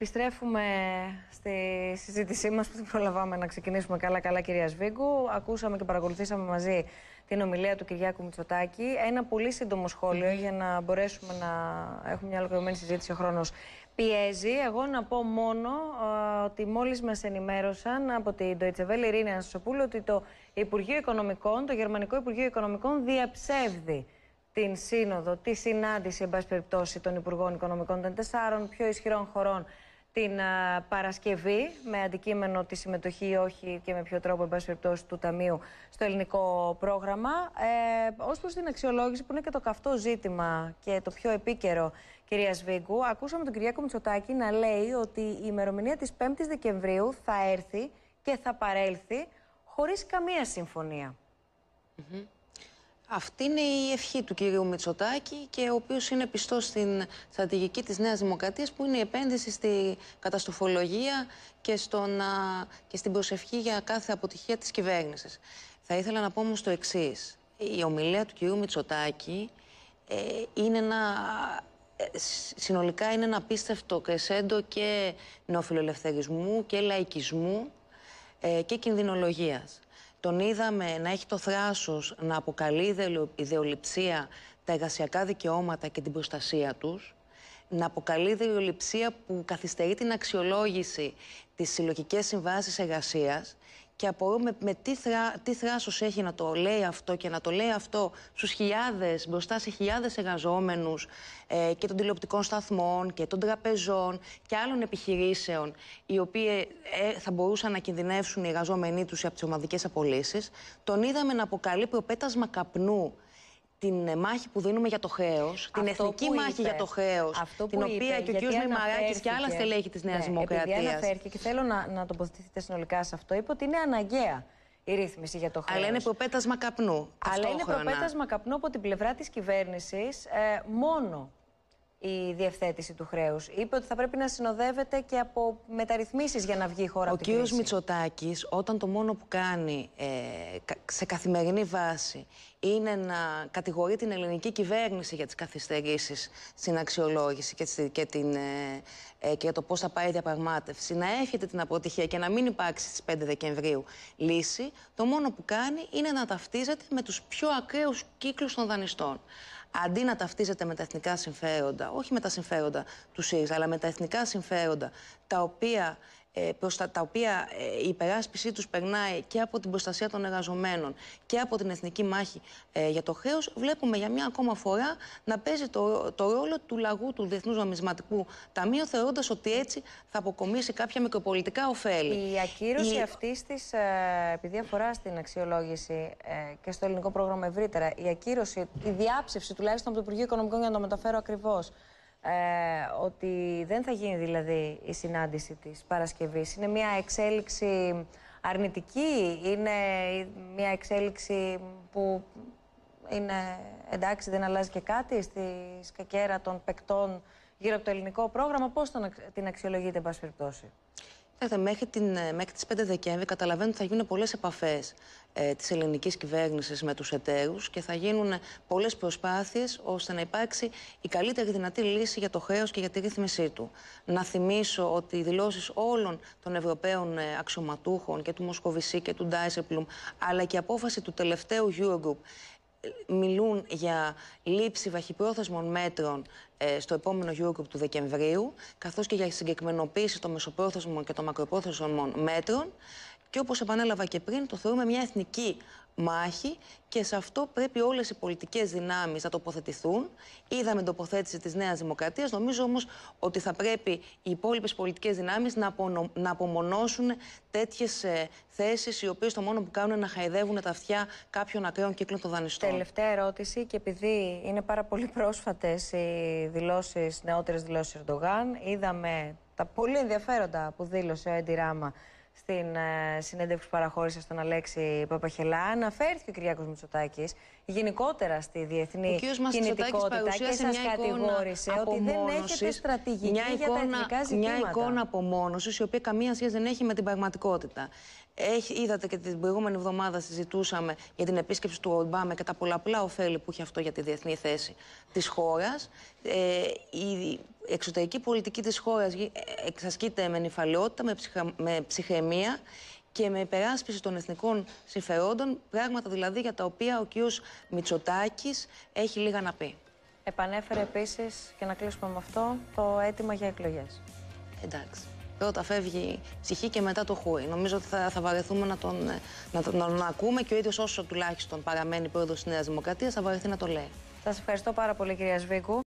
Επιστρέφουμε στη συζήτησή μας που δεν προλαβάμε να ξεκινήσουμε καλά καλά κυρία Σβίγκου. Ακούσαμε και παρακολουθήσαμε μαζί την ομιλία του Κυριάκου Μητσοτάκη. Ένα πολύ σύντομο σχόλιο για να μπορέσουμε να έχουμε μια ολοκληρωμένη συζήτηση. Ο χρόνος πιέζει. Εγώ να πω μόνο ότι μόλις μας ενημέρωσαν από την Deutsche Welle Ειρήνη Αναστοσοπούλου ότι το Υπουργείο Οικονομικών, το Γερμανικό Υπουργείο Οικονομικών διαψεύδει την σύνοδο, τη συνάντηση, εν πάση περιπτώσει, των Υπουργών Οικονομικών των τεσσάρων πιο ισχυρών χωρών την Παρασκευή με αντικείμενο τη συμμετοχή ή όχι και με ποιο τρόπο εν περιπτώσει του Ταμείου στο ελληνικό πρόγραμμα. Ε, Ως προς την αξιολόγηση που είναι και το καυτό ζήτημα και το πιο επίκαιρο κυρία Σβίγκου, ακούσαμε τον Κυριάκο Μητσοτάκη να λέει ότι η ημερομηνία της 5ης Δεκεμβρίου θα έρθει και θα παρέλθει χωρίς καμία συμφωνία. Mm αυτή είναι η ευχή του κυρίου Μητσοτάκη και ο οποίος είναι πιστός στην στρατηγική της Νέας Δημοκρατίας που είναι η επένδυση στη καταστροφολογία και, στον και στην προσευχή για κάθε αποτυχία της κυβέρνησης. Θα ήθελα να πω όμως το εξής. Η ομιλία του κυρίου Μητσοτάκη ε, είναι ένα... Ε, συνολικά είναι ένα απίστευτο κρεσέντο και νεοφιλελευθερισμού και λαϊκισμού ε, και κινδυνολογίας. Τον είδαμε να έχει το θράσος να αποκαλεί ιδεολειψία τα εργασιακά δικαιώματα και την προστασία τους, να αποκαλεί ιδεολειψία που καθυστερεί την αξιολόγηση της συλλογικές συμβάσεις εργασίας και απορώ με, με τι, θρά, θράσος έχει να το λέει αυτό και να το λέει αυτό στους χιλιάδες, μπροστά σε χιλιάδες εργαζόμενους ε, και των τηλεοπτικών σταθμών και των τραπεζών και άλλων επιχειρήσεων οι οποίοι ε, θα μπορούσαν να κινδυνεύσουν οι εργαζόμενοι τους από τις ομαδικές απολύσεις. Τον είδαμε να αποκαλεί προπέτασμα καπνού την ε, μάχη που δίνουμε για το χρέο, την εθνική μάχη για το χρέο, την οποία είπες, και ο κ. Μημαράκης και άλλα στελέχη της Νέας ναι, Δημοκρατία. Επειδή αναφέρθηκε και θέλω να, να τοποθετηθείτε συνολικά σε αυτό, είπε ότι είναι αναγκαία η ρύθμιση για το χρέο. Αλλά είναι προπέτασμα καπνού. Αλλά είναι προπέτασμα καπνού από την πλευρά της κυβέρνησης ε, μόνο η διευθέτηση του χρέους. Είπε ότι θα πρέπει να συνοδεύεται και από μεταρρυθμίσεις για να βγει η χώρα Ο κ. Μητσοτάκης, όταν το μόνο που κάνει ε, σε καθημερινή βάση είναι να κατηγορεί την ελληνική κυβέρνηση για τις καθυστερήσεις στην αξιολόγηση και, την, ε, ε, και το πώς θα πάει η διαπραγμάτευση, να έχετε την αποτυχία και να μην υπάρξει στις 5 Δεκεμβρίου λύση, το μόνο που κάνει είναι να ταυτίζεται με τους πιο ακραίους κύκλους των δανειστών αντί να ταυτίζεται με τα εθνικά συμφέροντα, όχι με τα συμφέροντα του ΣΥΡΙΖΑ, αλλά με τα εθνικά συμφέροντα τα οποία ε, προς τα, οποία ε, η υπεράσπιση τους περνάει και από την προστασία των εργαζομένων και από την εθνική μάχη ε, για το χρέος, βλέπουμε για μια ακόμα φορά να παίζει το, το ρόλο του λαγού του Διεθνούς Νομισματικού Ταμείου, θεωρώντας ότι έτσι θα αποκομίσει κάποια μικροπολιτικά ωφέλη. Η ακύρωση η... αυτής της, επειδή αφορά στην αξιολόγηση και στο ελληνικό πρόγραμμα ευρύτερα, η ακύρωση, η διάψευση τουλάχιστον από το Υπουργείο Οικονομικών για να το μεταφέρω ακριβώς, ε, ότι δεν θα γίνει δηλαδή η συνάντηση της Παρασκευής. Είναι μια εξέλιξη αρνητική, είναι μια εξέλιξη που είναι εντάξει δεν αλλάζει και κάτι στη σκακέρα των παικτών γύρω από το ελληνικό πρόγραμμα. Πώς τον, την αξιολογείτε, εν πάση περιπτώσει μέχρι, την, ε, μέχρι τις 5 Δεκέμβρη καταλαβαίνω ότι θα γίνουν πολλές επαφές ε, της ελληνικής κυβέρνησης με τους εταίρους και θα γίνουν πολλές προσπάθειες ώστε να υπάρξει η καλύτερη δυνατή λύση για το χρέος και για τη ρύθμισή του. Να θυμίσω ότι οι δηλώσεις όλων των Ευρωπαίων ε, αξιωματούχων και του Μοσκοβισή και του Ντάισεπλουμ αλλά και η απόφαση του τελευταίου Eurogroup μιλούν για λήψη βαχυπρόθεσμων μέτρων ε, στο επόμενο Eurogroup του Δεκεμβρίου, καθώς και για συγκεκριμενοποίηση των μεσοπρόθεσμων και των μακροπρόθεσμων μέτρων και όπως επανέλαβα και πριν, το θεωρούμε μια εθνική μάχη και σε αυτό πρέπει όλες οι πολιτικές δυνάμεις να τοποθετηθούν. Είδαμε την τοποθέτηση της Νέας Δημοκρατίας. Νομίζω όμως ότι θα πρέπει οι υπόλοιπες πολιτικές δυνάμεις να, να απομονώσουν τέτοιες ε, θέσεις, οι οποίες το μόνο που κάνουν είναι να χαϊδεύουν τα αυτιά κάποιων ακραίων κύκλων των δανειστών. Τελευταία ερώτηση, και επειδή είναι πάρα πολύ πρόσφατες οι δηλώσεις, νεότερες δηλώσεις Ερντογάν, είδαμε τα πολύ ενδιαφέροντα που δήλωσε ο Έντι Ράμα στην ε, συνέντευξη που παραχώρησες στον Αλέξη Παπαχελά, αναφέρθηκε ο Κυριάκος Μητσοτάκης γενικότερα στη διεθνή ο κινητικότητα και σας κατηγόρησε ότι δεν έχετε στρατηγική μια εικόνα, για τα εθνικά ζητήματα. Μια εικόνα απομόνωσης, η οποία καμία σχέση δεν έχει με την πραγματικότητα. Έχει, είδατε και την προηγούμενη εβδομάδα συζητούσαμε για την επίσκεψη του Ομπάμε και τα πολλαπλά ωφέλη που έχει αυτό για τη διεθνή θέση της χώρας. Ε, η εξωτερική πολιτική της χώρας ε, ε, εξασκείται με νυφαλαιότητα, με, ψυχα, και με υπεράσπιση των εθνικών συμφερόντων, πράγματα δηλαδή για τα οποία ο κ. Μητσοτάκης έχει λίγα να πει. Επανέφερε επίσης, και να κλείσουμε με αυτό, το αίτημα για εκλογές. Εντάξει. Πρώτα φεύγει η ψυχή και μετά το χούρι. Νομίζω ότι θα, θα βαρεθούμε να τον, ε, να, να ακούμε και ο ίδιος όσο τουλάχιστον παραμένει πρόεδρος της Νέας Δημοκρατίας, θα βαρεθεί να το λέει. Σας ευχαριστώ πάρα πολύ, κυρία Σβίγκου.